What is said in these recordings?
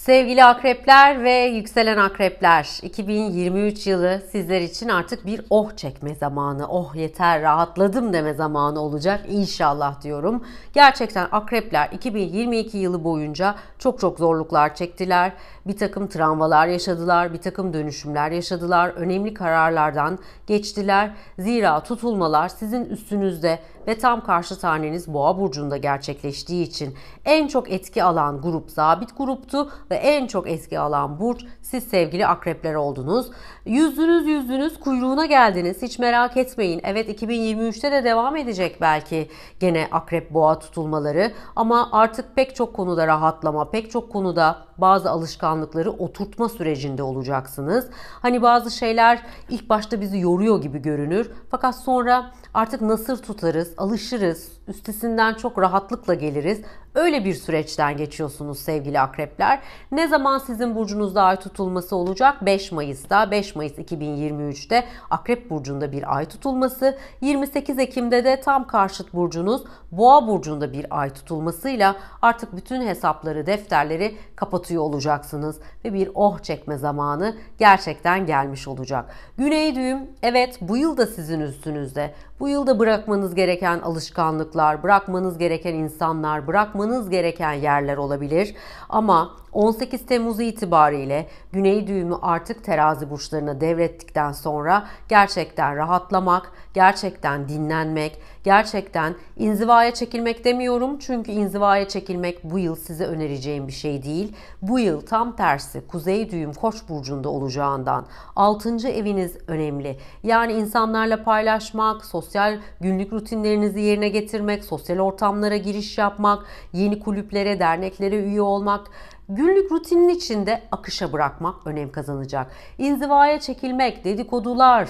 Sevgili akrepler ve yükselen akrepler, 2023 yılı sizler için artık bir oh çekme zamanı, oh yeter rahatladım deme zamanı olacak inşallah diyorum. Gerçekten akrepler 2022 yılı boyunca çok çok zorluklar çektiler. Bir takım travmalar yaşadılar, bir takım dönüşümler yaşadılar, önemli kararlardan geçtiler. Zira tutulmalar sizin üstünüzde ve tam karşı taneniz Boğa burcunda gerçekleştiği için en çok etki alan grup sabit gruptu ve en çok etki alan burç siz sevgili akrepler oldunuz. Yüzünüz yüzünüz kuyruğuna geldiniz. Hiç merak etmeyin. Evet 2023'te de devam edecek belki gene akrep boğa tutulmaları ama artık pek çok konuda rahatlama, pek çok konuda bazı alışkanlıkları oturtma sürecinde olacaksınız. Hani bazı şeyler ilk başta bizi yoruyor gibi görünür. Fakat sonra artık nasır tutarız, alışırız, üstesinden çok rahatlıkla geliriz. Öyle bir süreçten geçiyorsunuz sevgili akrepler. Ne zaman sizin burcunuzda ay tutulması olacak? 5 Mayıs'ta, 5 Mayıs 2023'te akrep burcunda bir ay tutulması, 28 Ekim'de de tam karşıt burcunuz boğa burcunda bir ay tutulmasıyla artık bütün hesapları, defterleri kapatıyor olacaksınız ve bir oh çekme zamanı gerçekten gelmiş olacak. Güney düğüm evet bu yıl da sizin üstünüzde. Bu yılda bırakmanız gereken alışkanlıklar kontaklar, bırakmanız gereken insanlar, bırakmanız gereken yerler olabilir. Ama 18 Temmuz itibariyle güney düğümü artık terazi burçlarına devrettikten sonra gerçekten rahatlamak, gerçekten dinlenmek, gerçekten inzivaya çekilmek demiyorum. Çünkü inzivaya çekilmek bu yıl size önereceğim bir şey değil. Bu yıl tam tersi kuzey düğüm koç burcunda olacağından 6. eviniz önemli. Yani insanlarla paylaşmak, sosyal günlük rutinlerinizi yerine getirmek, sosyal ortamlara giriş yapmak, yeni kulüplere, derneklere üye olmak, Günlük rutinin içinde akışa bırakmak önem kazanacak. İnzivaya çekilmek, dedikodular,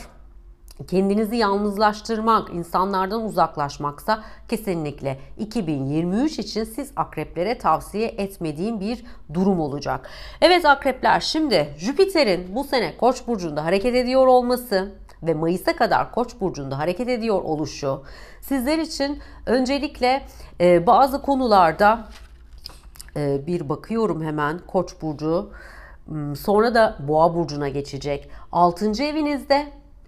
kendinizi yalnızlaştırmak, insanlardan uzaklaşmaksa kesinlikle 2023 için siz akreplere tavsiye etmediğim bir durum olacak. Evet akrepler şimdi Jüpiter'in bu sene Koç burcunda hareket ediyor olması ve Mayıs'a kadar Koç burcunda hareket ediyor oluşu sizler için öncelikle e, bazı konularda ee, bir bakıyorum hemen Koç burcu. Hmm, sonra da Boğa burcuna geçecek. 6. evinizde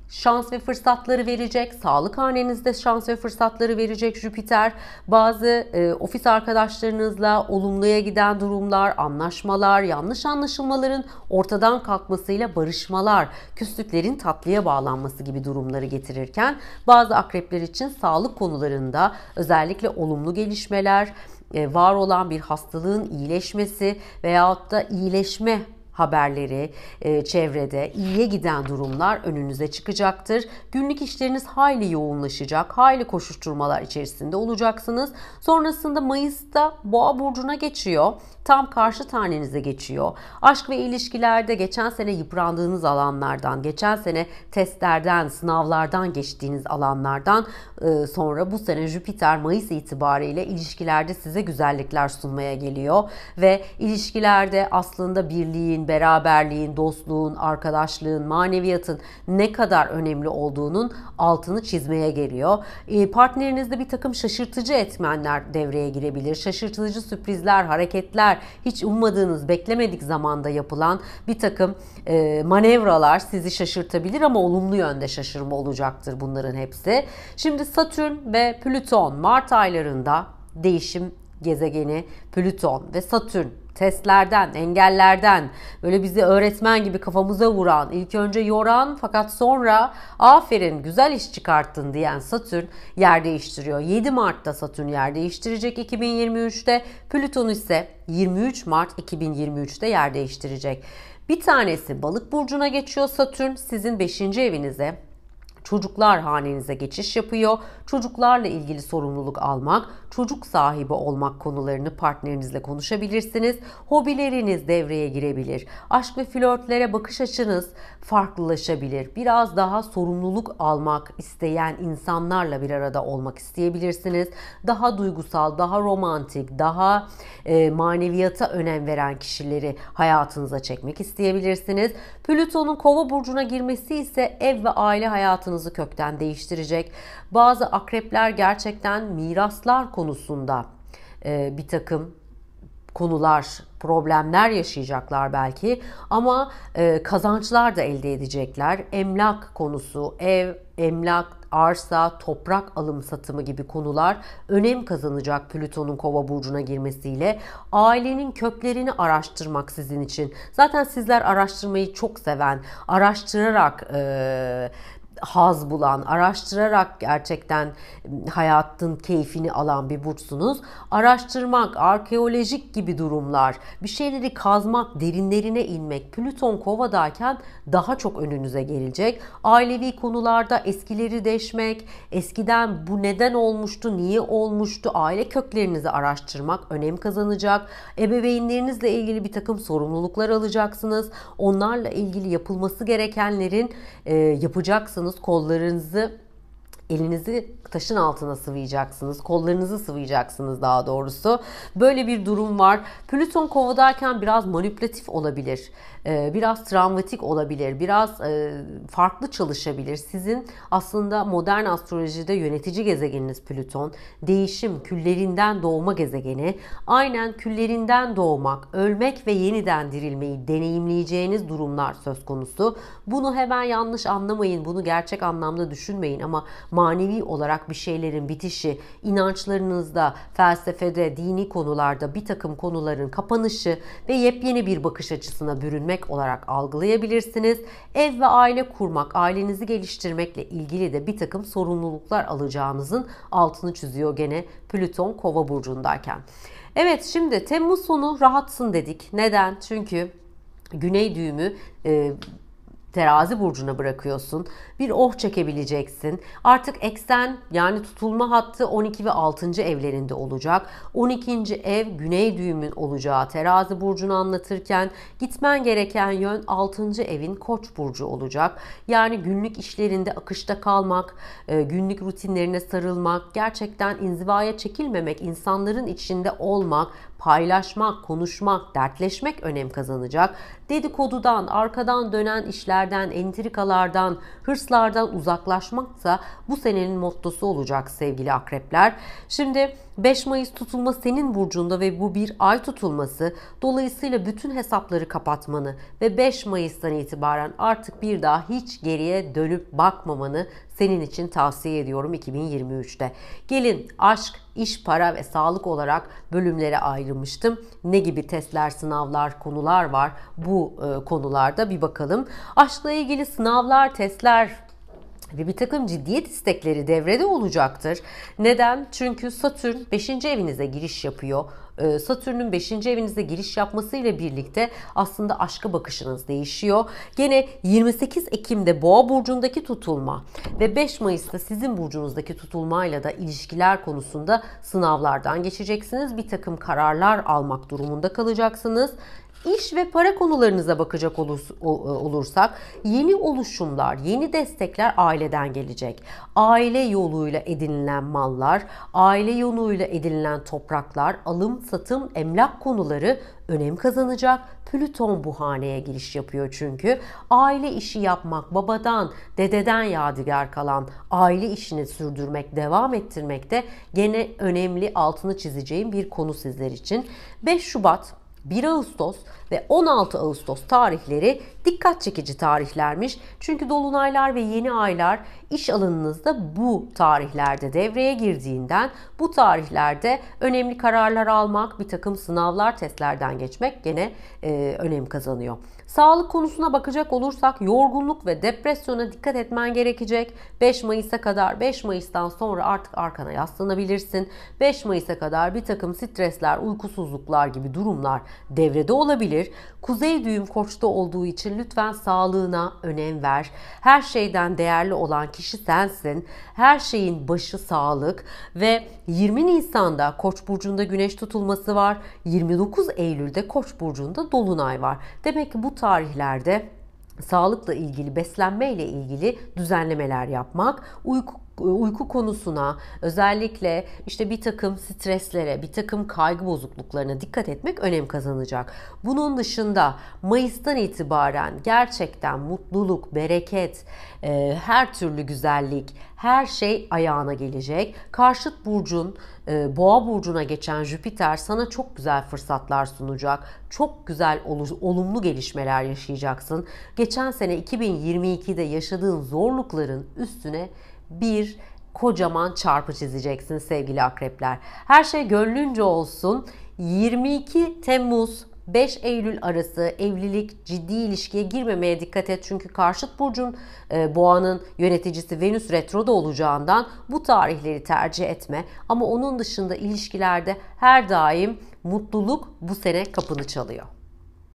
şans ve fırsatları verecek. Sağlık hanenizde şans ve fırsatları verecek Jüpiter. Bazı e, ofis arkadaşlarınızla olumluya giden durumlar, anlaşmalar, yanlış anlaşılmaların ortadan kalkmasıyla barışmalar, küslüklerin tatlıya bağlanması gibi durumları getirirken bazı akrepler için sağlık konularında özellikle olumlu gelişmeler, e, var olan bir hastalığın iyileşmesi veyahut da iyileşme haberleri, e, çevrede iyiye giden durumlar önünüze çıkacaktır. Günlük işleriniz hayli yoğunlaşacak, hayli koşuşturmalar içerisinde olacaksınız. Sonrasında Mayıs'ta Boğa burcuna geçiyor. Tam karşı tanenize geçiyor. Aşk ve ilişkilerde geçen sene yıprandığınız alanlardan, geçen sene testlerden, sınavlardan geçtiğiniz alanlardan e, sonra bu sene Jüpiter Mayıs itibariyle ilişkilerde size güzellikler sunmaya geliyor ve ilişkilerde aslında birliğin birliğin, beraberliğin, dostluğun, arkadaşlığın, maneviyatın ne kadar önemli olduğunun altını çizmeye geliyor. E, partnerinizde bir takım şaşırtıcı etmenler devreye girebilir. Şaşırtıcı sürprizler, hareketler, hiç ummadığınız, beklemedik zamanda yapılan bir takım e, manevralar sizi şaşırtabilir ama olumlu yönde şaşırma olacaktır bunların hepsi. Şimdi Satürn ve Plüton Mart aylarında değişim gezegeni Plüton ve Satürn testlerden, engellerden böyle bizi öğretmen gibi kafamıza vuran, ilk önce yoran fakat sonra aferin güzel iş çıkarttın diyen Satürn yer değiştiriyor. 7 Mart'ta Satürn yer değiştirecek 2023'te. Plüton ise 23 Mart 2023'te yer değiştirecek. Bir tanesi balık burcuna geçiyor Satürn sizin 5. evinize çocuklar hanenize geçiş yapıyor. Çocuklarla ilgili sorumluluk almak, çocuk sahibi olmak konularını partnerinizle konuşabilirsiniz. Hobileriniz devreye girebilir. Aşk ve flörtlere bakış açınız farklılaşabilir. Biraz daha sorumluluk almak isteyen insanlarla bir arada olmak isteyebilirsiniz. Daha duygusal, daha romantik, daha e, maneviyata önem veren kişileri hayatınıza çekmek isteyebilirsiniz. Plüton'un kova burcuna girmesi ise ev ve aile hayatınızı kökten değiştirecek. Bazı akrepler gerçekten miraslar konusunda konusunda e, bir takım konular, problemler yaşayacaklar belki ama e, kazançlar da elde edecekler. Emlak konusu, ev, emlak, arsa, toprak alım satımı gibi konular önem kazanacak Plüton'un kova burcuna girmesiyle. Ailenin köklerini araştırmak sizin için. Zaten sizler araştırmayı çok seven, araştırarak e, haz bulan, araştırarak gerçekten ıı, hayatın keyfini alan bir burçsunuz. Araştırmak, arkeolojik gibi durumlar, bir şeyleri kazmak, derinlerine inmek, Plüton kovadayken daha çok önünüze gelecek. Ailevi konularda eskileri deşmek, eskiden bu neden olmuştu, niye olmuştu, aile köklerinizi araştırmak önem kazanacak. Ebeveynlerinizle ilgili bir takım sorumluluklar alacaksınız. Onlarla ilgili yapılması gerekenlerin e, yapacaksınız kollarınızı elinizi taşın altına sıvayacaksınız. Kollarınızı sıvayacaksınız daha doğrusu. Böyle bir durum var. Plüton kovadayken biraz manipülatif olabilir. E, biraz travmatik olabilir. Biraz e, farklı çalışabilir. Sizin aslında modern astrolojide yönetici gezegeniniz Plüton. Değişim, küllerinden doğma gezegeni. Aynen küllerinden doğmak, ölmek ve yeniden dirilmeyi deneyimleyeceğiniz durumlar söz konusu. Bunu hemen yanlış anlamayın. Bunu gerçek anlamda düşünmeyin ama manevi olarak bir şeylerin bitişi, inançlarınızda, felsefede, dini konularda bir takım konuların kapanışı ve yepyeni bir bakış açısına bürünmek olarak algılayabilirsiniz. Ev ve aile kurmak, ailenizi geliştirmekle ilgili de bir takım sorumluluklar alacağınızın altını çiziyor gene Plüton kova burcundayken. Evet şimdi Temmuz sonu rahatsın dedik. Neden? Çünkü Güney düğümü e, terazi burcuna bırakıyorsun. Bir oh çekebileceksin. Artık eksen yani tutulma hattı 12 ve 6. evlerinde olacak. 12. ev güney düğümün olacağı terazi burcunu anlatırken gitmen gereken yön 6. evin koç burcu olacak. Yani günlük işlerinde akışta kalmak, e, günlük rutinlerine sarılmak, gerçekten inzivaya çekilmemek, insanların içinde olmak, paylaşmak, konuşmak, dertleşmek önem kazanacak. Dedikodudan, arkadan dönen işlerden, entrikalardan, hırslardan uzaklaşmaksa bu senenin mottosu olacak sevgili akrepler. Şimdi 5 Mayıs tutulma senin burcunda ve bu bir ay tutulması dolayısıyla bütün hesapları kapatmanı ve 5 Mayıs'tan itibaren artık bir daha hiç geriye dönüp bakmamanı senin için tavsiye ediyorum 2023'te. Gelin aşk, iş, para ve sağlık olarak bölümlere ayrılmıştım. Ne gibi testler, sınavlar, konular var bu e, konularda bir bakalım. Aşkla ilgili sınavlar, testler, ve bir takım ciddiyet istekleri devrede olacaktır. Neden? Çünkü Satürn 5. evinize giriş yapıyor. Ee, Satürn'ün 5. evinize giriş yapmasıyla birlikte aslında aşka bakışınız değişiyor. Gene 28 Ekim'de Boğa burcundaki tutulma ve 5 Mayıs'ta sizin burcunuzdaki tutulmayla da ilişkiler konusunda sınavlardan geçeceksiniz. Bir takım kararlar almak durumunda kalacaksınız İş ve para konularınıza bakacak e, olursak yeni oluşumlar, yeni destekler aileden gelecek. Aile yoluyla edinilen mallar, aile yoluyla edinilen topraklar, alım, satım, emlak konuları önem kazanacak. Plüton bu haneye giriş yapıyor çünkü. Aile işi yapmak, babadan, dededen yadigar kalan aile işini sürdürmek, devam ettirmek de gene önemli altını çizeceğim bir konu sizler için. 5 Şubat 1 Ağustos ve 16 Ağustos tarihleri dikkat çekici tarihlermiş. Çünkü dolunaylar ve yeni aylar iş alanınızda bu tarihlerde devreye girdiğinden bu tarihlerde önemli kararlar almak, bir takım sınavlar, testlerden geçmek gene e, önem kazanıyor. Sağlık konusuna bakacak olursak yorgunluk ve depresyona dikkat etmen gerekecek. 5 Mayıs'a kadar 5 Mayıs'tan sonra artık arkana yaslanabilirsin. 5 Mayıs'a kadar bir takım stresler, uykusuzluklar gibi durumlar devrede olabilir. Kuzey düğüm koçta olduğu için lütfen sağlığına önem ver. Her şeyden değerli olan kişi sensin. Her şeyin başı sağlık ve 20 Nisan'da Koç burcunda güneş tutulması var. 29 Eylül'de Koç burcunda dolunay var. Demek ki bu tarihlerde sağlıkla ilgili, beslenme ile ilgili düzenlemeler yapmak, uyku e, uyku konusuna özellikle işte bir takım streslere, bir takım kaygı bozukluklarına dikkat etmek önem kazanacak. Bunun dışında Mayıs'tan itibaren gerçekten mutluluk, bereket, e, her türlü güzellik, her şey ayağına gelecek. Karşıt burcun e, Boğa burcuna geçen Jüpiter sana çok güzel fırsatlar sunacak. Çok güzel olumlu gelişmeler yaşayacaksın. Geçen sene 2022'de yaşadığın zorlukların üstüne bir kocaman çarpı çizeceksin sevgili akrepler. Her şey gönlünce olsun. 22 Temmuz 5 Eylül arası evlilik ciddi ilişkiye girmemeye dikkat et. Çünkü karşıt burcun e, boğanın yöneticisi Venüs retroda olacağından bu tarihleri tercih etme. Ama onun dışında ilişkilerde her daim mutluluk bu sene kapını çalıyor.